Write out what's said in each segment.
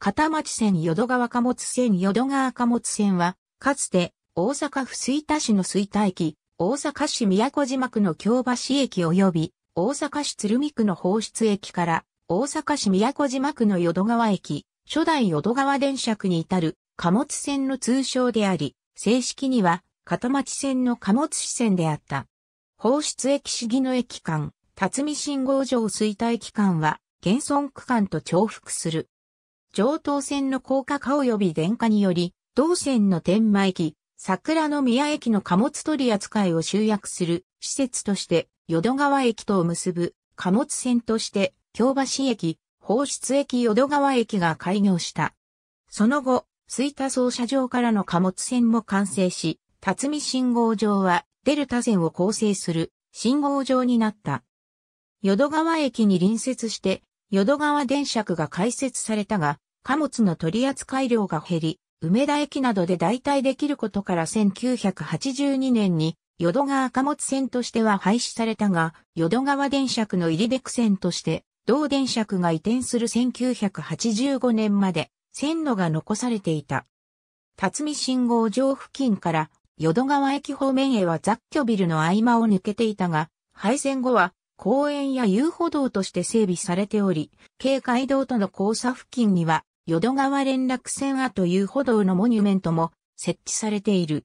片町線淀川貨物線淀川貨物線は、かつて大阪府吹田市の吹田駅、大阪市宮古島区の京橋駅及び、大阪市鶴見区の放出駅から、大阪市宮古島区の淀川駅、初代淀川電車区に至る貨物線の通称であり、正式には片町線の貨物支線であった。放出駅市の駅間、辰巳信号場吹田駅間は、現存区間と重複する。上等線の高架化及び電化により、同線の天満駅、桜の宮駅の貨物取扱いを集約する施設として、淀川駅とを結ぶ貨物線として、京橋駅、放出駅淀川駅が開業した。その後、吹田操車場からの貨物線も完成し、辰巳信号場はデルタ線を構成する信号場になった。淀川駅に隣接して淀川電車区が開設されたが、貨物の取扱量が減り、梅田駅などで代替できることから1982年に淀川貨物線としては廃止されたが、淀川電車区の入り出区線として、同電車区が移転する1985年まで線路が残されていた。辰巳信号場付近から淀川駅方面へは雑居ビルの合間を抜けていたが、廃線後は公園や遊歩道として整備されており、軽街道との交差付近には、淀川連絡船跡遊歩道のモニュメントも設置されている。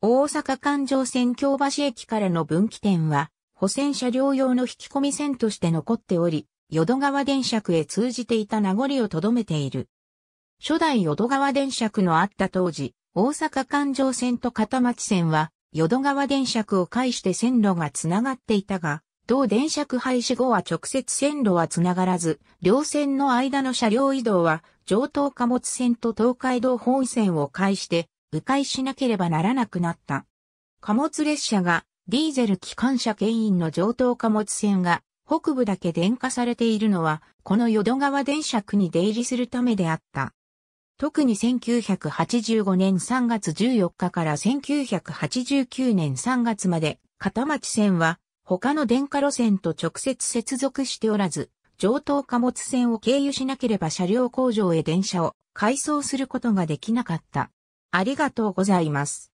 大阪環状線京橋駅からの分岐点は、保線車両用の引き込み線として残っており、淀川電車区へ通じていた名残を留めている。初代淀川電車区のあった当時、大阪環状線と片町線は、淀川電車区を介して線路がつながっていたが、同電車区廃止後は直接線路はつながらず、両線の間の車両移動は、上東貨物線と東海道本線を介して、迂回しなければならなくなった。貨物列車が、ディーゼル機関車牽引の上東貨物線が、北部だけ電化されているのは、この淀川電車区に出入りするためであった。特に1985年3月14日から1989年3月まで、片町線は他の電化路線と直接接続しておらず、上等貨物線を経由しなければ車両工場へ電車を改装することができなかった。ありがとうございます。